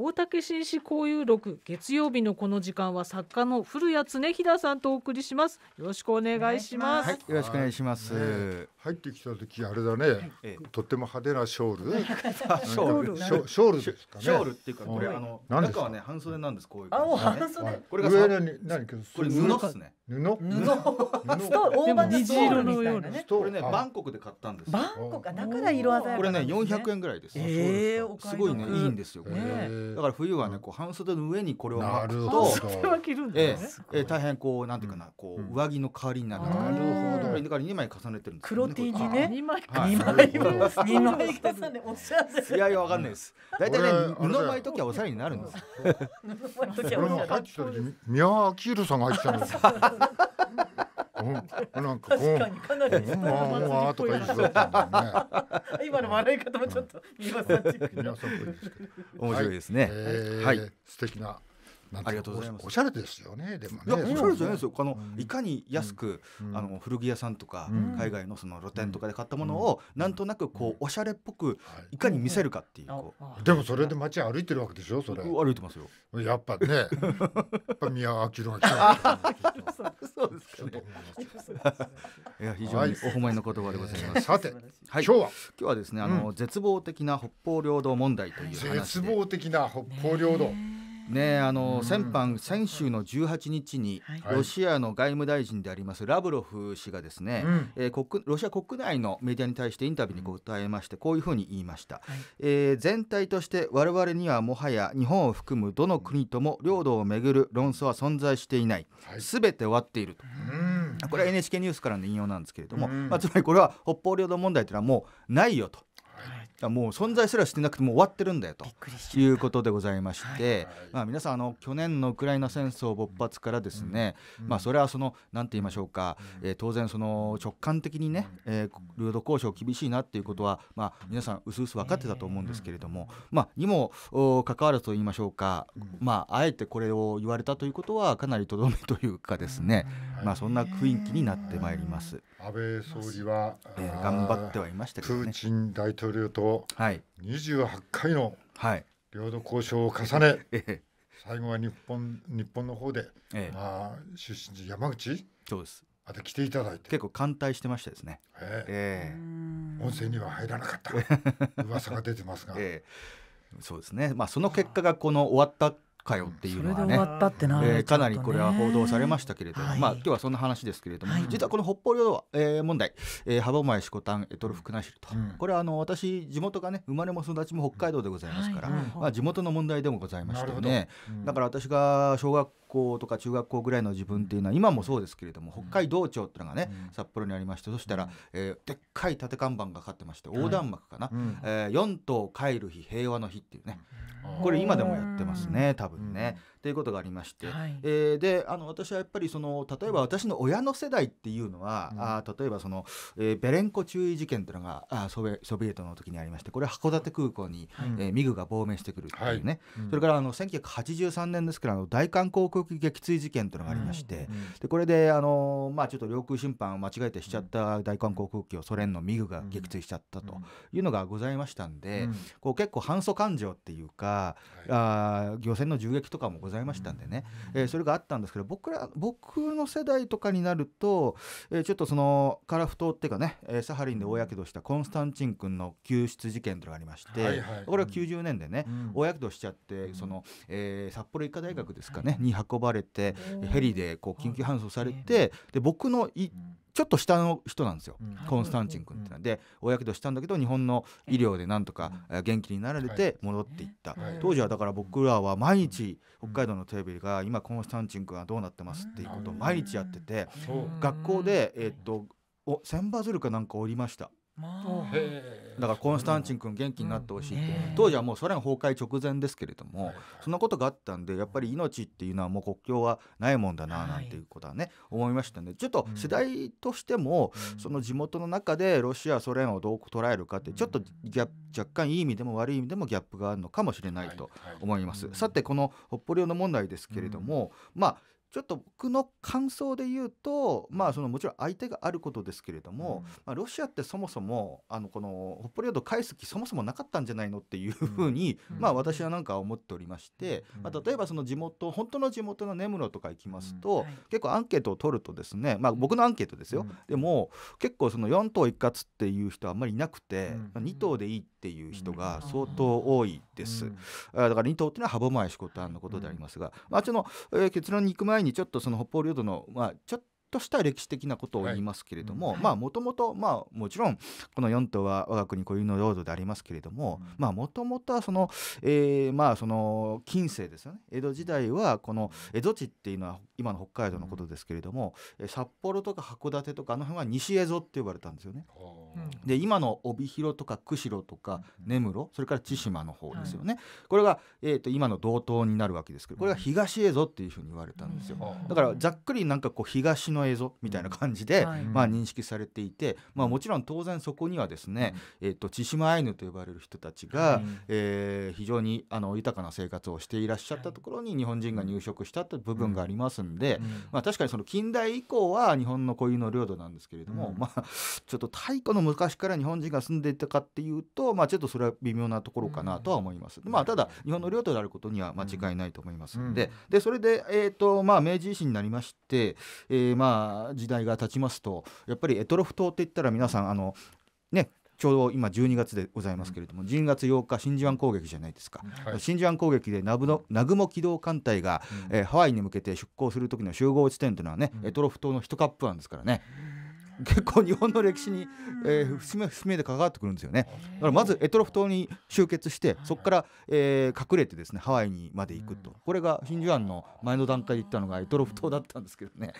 大竹紳士交友録月曜日のこの時間は作家の古谷恒平さんとお送りしますよろしくお願いします、はい、よろしくお願いします、ね、入ってきた時あれだね、はい、とっても派手なショールショールショールですかねショールっていうかこれ、うん、あの中はね半袖なんですこういうあもう半袖、はい、これが上に何これ布ですね布布大葉虹色のようなねこれねバンコクで買ったんですバンコクだから色鮮やかこれね4 0円ぐらいです、えー、すごいねいいんですよこれ、ねだから冬はねこう半袖の上にこれを巻くとええ大変こうなんていうかなこう上着の代わりになるなるほどだから2枚重ねてるんです黒 T にね二枚二枚二枚重ねおしゃれいやいやわかんないです大体ね布巻いとはおしゃれになるんです布巻いとはおしゃれになるんです宮脇宏さんが入ってたんですなんか確かにかなり伝わる祭りっぽいな。今の笑い方もちょっとさんチック。面白いですね。はい。素敵なありがとうございます。おしゃれですよね。でもね。いや、おしゃれじゃないですよ。あの、いかに安く、あの、古着屋さんとか、海外のその露店とかで買ったものを。なんとなく、こう、おしゃれっぽく、いかに見せるかっていう。でも、それで街歩いてるわけでしょそれ。歩いてますよ。やっぱね。やっぱ宮脇の。そうですかいや、非常にお褒めの言葉でございます。さて、今日は。今日はですね、あの、絶望的な北方領土問題という。絶望的な北方領土。ねあの、先般先週の18日に、ロシアの外務大臣でありますラブロフ氏がですね、え国ロシア国内のメディアに対してインタビューに答えまして、こういうふうに言いました、え全体として我々にはもはや日本を含むどの国とも領土をめぐる論争は存在していない、す、べ、て終わっていると。これは NHK ニュースからの引用なんですけれども、まあ、つまりこれは北方領土問題というのはもうないよと。もう存在すらしてなくても終わってるんだよということでございまして、まあ、皆さんあの去年のウクライナ戦争勃発からですね、まあ、それはその何て言いましょうか、え当然その直感的にね、え領土交渉厳しいなっていうことは、まあ、皆さん薄々分かってたと思うんですけれども、まあ、にもかかわらずと言いましょうか、まあ、あえてこれを言われたということはかなりとどめというかですね、まあ、そんな雰囲気になってまいります。安倍総理は、えー、頑張ってはいましたけど、ね、プーチン大統領と28回の領土交渉を重ね、は い、最後は日本日本の方で、ええ、まあ、出身地山口そうですあと来ていただいて結構歓待してましたですね、えー、えー、温泉には入らなかった 噂が出てますが、えー、そうですねまあその結果がこの終わったかよっていうのはね、えかなりこれは報道されましたけれども、まあ今日はそんな話ですけれども、はい、実はこの北方領土、えー、問題、えー、歯舞色丹択捉クナシルと、うん、これはあの私地元がね生まれも育ちも北海道でございますから、はい、まあ地元の問題でもございましてね、だから私が小学校とか中学校ぐらいの自分っていうのは今もそうですけれども、北海道庁っていうのがね、札幌にありましてそしたら、えでっかい立て看板がかかってまして横断幕かな「え4頭帰る日平和の日」っていうね、これ今でもやってますね多分ね。っていうことがありまして、はい、えー、であの私はやっぱりその例えば私の親の世代っていうのは、うん、あ例えばその、えー、ベレンコ注意事件というのがあソビソビエトの時にありましてこれは函館空港に、はえー、ミグが亡命してくるっていうね、はい、それからあの1983年ですからあの大韓航空機撃墜事件というのがありまして、うん、でこれであの、まあ、ちょっと領空侵犯を間違えてしちゃった大韓航空機をソ連のミグが撃墜しちゃったというのがございましたんで、うん、こう結構反訴感情っていうか、はい、あ漁船の銃撃とかもございましたざいましたんでね、えー、それがあったんですけど僕ら僕の世代とかになると、えー、ちょっとその樺太っていうかね、えー、サハリンで大やけどしたコンスタンチン君の救出事件というのがありまして、はいはい、これは90年でね、うん、大やけどしちゃってその、えー、札幌医科大学ですかねに運ばれてヘリでこう緊急搬送されてで僕の行っちょっと下の人なんですよ、うん、コンスタンチン君ってで大やけどしたんだけど日本の医療でなんとか元気になられて戻っていった、はい、当時はだから僕らは毎日北海道のテレビが今コンスタンチン君はどうなってますっていうことを毎日やってて学校でえっとお千羽鶴かなんかおりましただからコンスタンチン君元気になってほしいって、当時はもうソ連崩壊直前ですけれどもそんなことがあったんでやっぱり命っていうのはもう国境はないもんだななんていうことはね、思いましたねちょっと世代としても、その地元の中でロシアソ連をどう捉えるかってちょっとギャ若干いい意味でも悪い意味でもギャップがあるのかもしれないと思います。さてこの北方領の問題ですけれども、まあちょっと僕の感想で言うと、まあ、そのもちろん相手があることですけれども、うん、まあ、ロシアってそもそもあのこの北方領土返す気そもそもなかったんじゃないのっていうふうに、うん、まあ、私はなんか思っておりまして、うん、まあ、例えばその地元本当の地元の根室とか行きますと、はい、結構アンケートを取るとですね、まあ、僕のアンケートですよ、でも結構その4頭一括っていう人はあんまりいなくて、まあ、2頭でいいっていう人が相当多いです、うん、だから2頭っていうのは歯舞マイシコのことでありますが、まあ、ちの、えー、結論に行く前前にちょっとその北方領土の、まあ、ちょっととした歴史的なことを言いますけれども、はい、まあもともとまあもちろんこの4島は我が国固有の領土でありますけれども、うん、まあもともとはその、えー、まあその近世ですよね江戸時代はこの江戸地っていうのは今の北海道のことですけれども、うん、札幌とか函館とかあの辺は西蝦夷って呼ばれたんですよね。うん、で今の帯広とか釧路とか根室それから千島の方ですよね、はい、これが、えー、と今の道東になるわけですけどこれが東蝦夷っていうふうに言われたんですよ。だからざっくりなんかこう東のの映像みたいな感じで、はい、まあ、認識されていて、まあ、もちろん当然そこにはですね、えーと、千島アイヌと呼ばれる人たちが、はい、えー、非常にあの豊かな生活をしていらっしゃったところに日本人が入植したという部分がありますんで、まあ、確かにその近代以降は日本の固有の領土なんですけれども、まあ、ちょっと太古の昔から日本人が住んでいたかっていうと、まあ、ちょっとそれは微妙なところかなとは思います。まあ、ただ日本の領土であることには間違いないと思いますんで,、でそれで、えーとまあ、明治維新になりまして、えーまあまあ、時代が経ちますとやっぱりエトロフ島って言ったら皆さんあのねちょうど今12月でございますけれども、うん、10月8日真珠湾攻撃じゃないですか、はい、真珠湾攻撃での南雲機動艦隊が、うん、えー、ハワイに向けて出航する時の集合地点というのはね、うん、エトロフ島の1カップ湾ですからね。うん結構日本の歴史に、えー、節目節目で関わってくるんですよねだからまず択捉島に集結してそこから、えー、隠れてですねハワイにまで行くとこれが真珠湾の前の団体で行ったのが択捉島だったんですけどね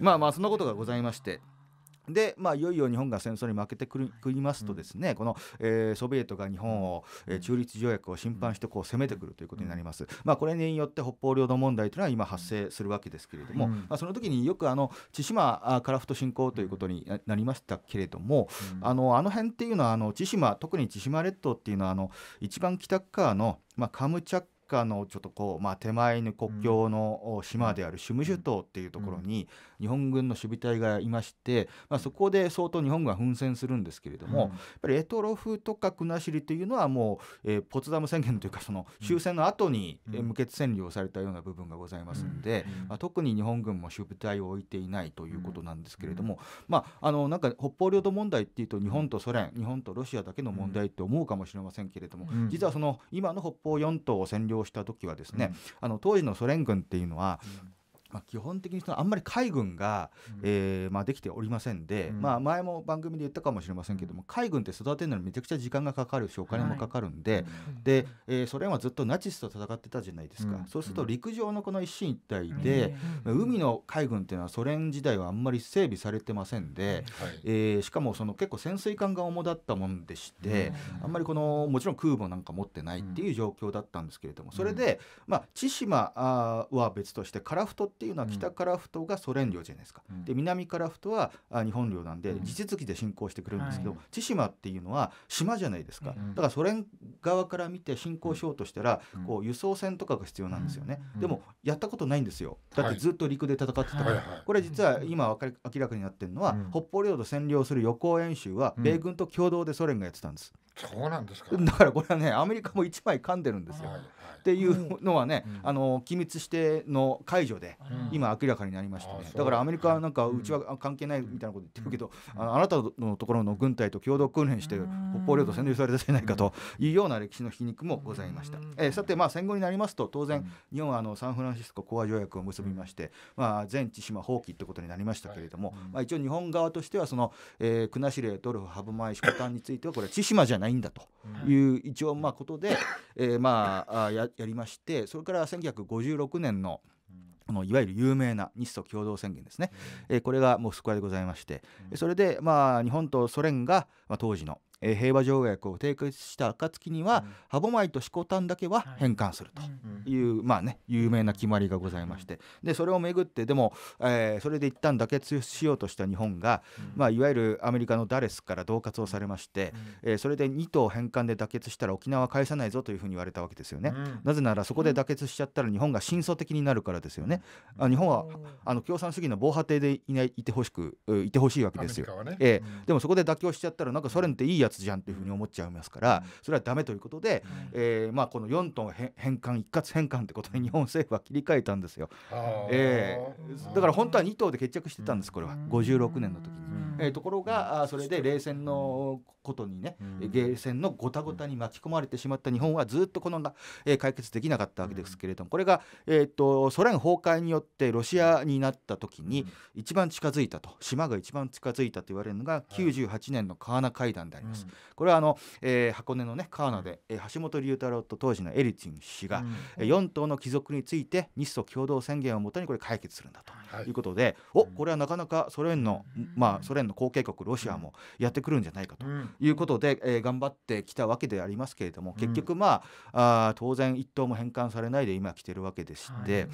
まあまあそんなことがございまして。でまあ、いよいよ日本が戦争に負けてくりますとですね、うん、この、えー、ソビエトが日本を、えー、中立条約を侵犯してこう攻めてくるということになります、うん、まあ、これによって北方領土問題というのは今発生するわけですけれども、うん、まあ、その時によくあの千島樺太侵攻ということになりましたけれども、あのあの辺っていうのはあの千島特に千島列島っていうのはあの一番北側の、まあ、カムチャッカのちょっとこう、まあ、手前の国境の島であるシュムシュ島っていうところに日本軍の守備隊がいまして、まあ、そこで相当日本軍は奮戦するんですけれども、やっぱりエトロフとか国後というのはもう、えー、ポツダム宣言というかその終戦の後に無血占領されたような部分がございますので、まあ、特に日本軍も守備隊を置いていないということなんですけれども、まあ、あのなんか北方領土問題っていうと日本とソ連日本とロシアだけの問題って思うかもしれませんけれども、実はその今の北方四島を占領業した時はですね、あの当時のソ連軍っていうのは、まあ、基本的にそのあんまり海軍が、うん、えー、まあ、できておりませんで、うん、まあ、前も番組で言ったかもしれませんけども、うん、海軍って育てるのにめちゃくちゃ時間がかかるしお金もかかるんではい、でえー、ソ連はずっとナチスと戦ってたじゃないですか、そうすると陸上のこの一進一退で、海の海軍っていうのはソ連時代はあんまり整備されてませんで、はい、えー、しかもその結構潜水艦が主だったもんでして、あんまりこのもちろん空母なんか持ってないっていう状況だったんですけれどもそれで、まあ、千島は別として樺太ってっていうのは北からふとがソ連領じゃないですか、うん、で南ふとは日本領なんで地続きで侵攻してくるんですけど、うんはい、千島っていうのは島じゃないですか、だからソ連側から見て侵攻しようとしたら、こう輸送船とかが必要なんですよね、でもやったことないんですよだってずっと陸で戦ってたから、はい、これ実は今かり明らかになってるのは、北方領土占領する予行演習は米軍と共同でソ連がやってたんです。そうなんですかだからこれはねアメリカも一枚噛んでるんですよ。はいっていうのはね、あの機密指定の解除で今明らかになりましたね、だからアメリカはなんかうちは関係ないみたいなこと言ってるけど、ああなたのところの軍隊と共同訓練して北方領土占領されたじゃないかというような歴史の皮肉もございました、えー、さてまあ戦後になりますと当然日本はあのサンフランシスコ講和条約を結びまして、まあ、全千島放棄ってことになりましたけれども、まあ、一応日本側としてはその、えー、国後ドルフ歯舞色丹についてはこれは千島じゃないんだという一応まあことで、えー、まあややりましてそれから1956年のこのいわゆる有名な日ソ共同宣言ですね、えー、これがモスクワでございまして、それで、まあ、日本とソ連が、まあ、当時のえー、平和条約を締結した暁には、うん、歯舞とシコタだけは返還するという、はい、まあね有名な決まりがございまして、でそれをめぐってでも、えー、それで一旦妥結しようとした日本が、うん、まあ、いわゆるアメリカのダレスから恫喝をされまして、うん、えー、それで2島返還で妥結したら沖縄返さないぞというふうに言われたわけですよね、なぜならそこで妥結しちゃったら日本が真相的になるからですよね、あ日本はあの共産主義の防波堤でいないいてほしくいてほしいわけですよ、ね、えー、でもそこで妥協しちゃったらなんかソ連っていいやつじゃんというふうに思っちゃいますから、それはダメということで、えー、まあ、この4トン返還一括返還ってことに日本政府は切り替えたんですよ。えー、だから本当は2頭で決着してたんですこれは56年の時に。えー、ところが、うそれで冷戦のことにね、冷戦のごたごたに巻き込まれてしまった日本はずっとこのな、えー、解決できなかったわけですけれどもこれが、えー、とソ連崩壊によってロシアになった時に一番近づいたと島が一番近づいたと言われるのが98年の川名会談であります。これはあの、えー、箱根のね川名で、えー、橋本龍太郎と当時のエリツィン氏が、う4党の帰属について日ソ共同宣言をもとにこれ解決するんだと。いうことで、はい、おこれはなかなかソ連の、まあ、ソ連の後継国ロシアもやってくるんじゃないかということで、えー、頑張ってきたわけでありますけれども結局まああ当然一党も返還されないで今来てるわけでして、は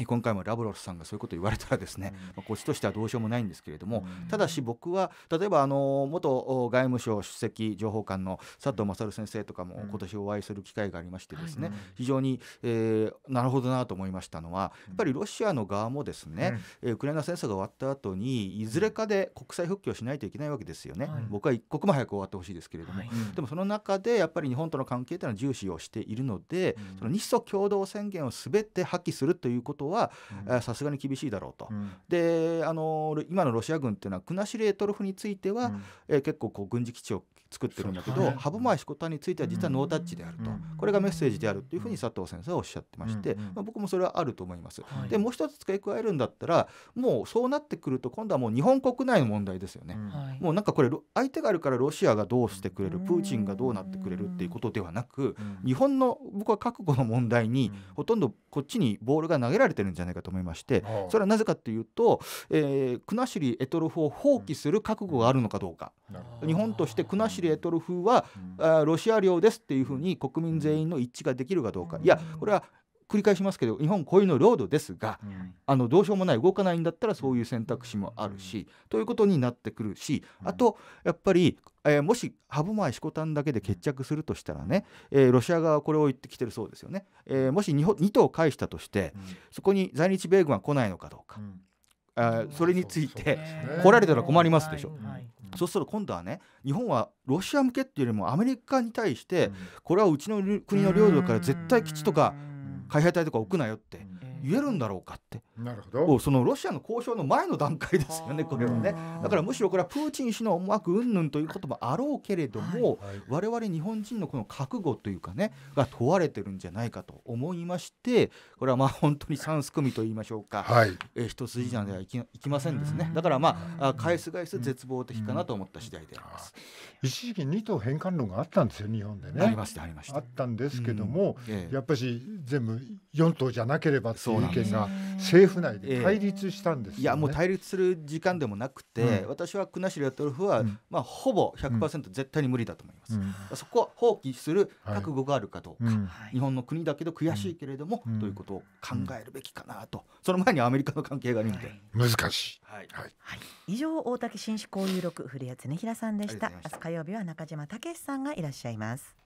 い、今回もラブロフさんがそういうことを言われたらですね、まあ、こっちとしてはどうしようもないんですけれどもただし僕は例えばあの元外務省首席情報官の佐藤勝先生とかも今年お会いする機会がありましてですね、非常に、えー、なるほどなと思いましたのはやっぱりロシアの側もですねね、うん、えウクライナ戦争が終わった後にいずれかで国際復帰をしないといけないわけですよね、はい、僕は一刻も早く終わってほしいですけれども、はい、でもその中でやっぱり日本との関係というのは重視をしているので、うん、その日ソ共同宣言をすべて破棄するということはさすがに厳しいだろうと、うん、であの今のロシア軍というのは国後レートルフについては、えー、結構こう軍事基地を作ってるんだけど、ね、羽回しこについては実はノータッチであると、うん、これがメッセージであるというふうに佐藤先生はおっしゃってまして、うんまあ、僕もそれはあると思います。でもう一つ付け加えるんだったらもうそうなってくると今度はもう日本国内の問題ですよね。もうなんかこれ相手があるからロシアがどうしてくれるプーチンがどうなってくれるっていうことではなく、日本の僕は覚悟の問題にほとんどこっちにボールが投げられてるんじゃないかと思いまして、それはなぜかというと、えー、国後択捉を放棄する覚悟があるのかどうか。日本として国後レートル風は、あロシア領ですっていうふうに国民全員の一致ができるかどうか、いやこれは繰り返しますけど日本固有の領土ですが、うん、あのどうしようもない動かないんだったらそういう選択肢もあるし、うん、ということになってくるし、うん、あとやっぱり、えー、もし歯舞しこたんだけで決着するとしたらね、えー、ロシア側はこれを言ってきてるそうですよね、えー、もし 2, 2頭返したとして、そこに在日米軍は来ないのかどうか。えそれについて来られたら困りますでしょ。そうすると今度はね日本はロシア向けっていうよりもアメリカに対してこれはうちの国の領土から絶対基地とか海兵隊とか置くなよって言えるんだろうかってなるほどそのロシアの交渉の前の段階ですよね、これはね。だからむしろこれはプーチン氏の思惑云々ということもあろうけれども、われわれ日本人のこの覚悟というかね、が問われてるんじゃないかと思いまして、これはまあ本当に三すくみと言いましょうか、はい、えー、一筋じゃではいきいきませんですね。だからまあ、返す返す絶望的かなと思った次第であります。一時期2党返還論があったんですよ、日本でね。ありました、ありました。あったんですけども、ええ、やっぱり全部4党じゃなければという意見が、政府府内で対立したんです、ね、いやもう対立する時間でもなくて、うん、私は国後レトルフは、うん、まあ、ほぼ100%絶対に無理だと思います、うん、そこは放棄する覚悟があるかどうか、はい、日本の国だけど悔しいけれども、ということを考えるべきかなとその前にアメリカの関係があるで、はい、難しい、はいはいはい、以上大竹紳士交友録古谷恒平さんでした明日火曜日は中島武さんがいらっしゃいます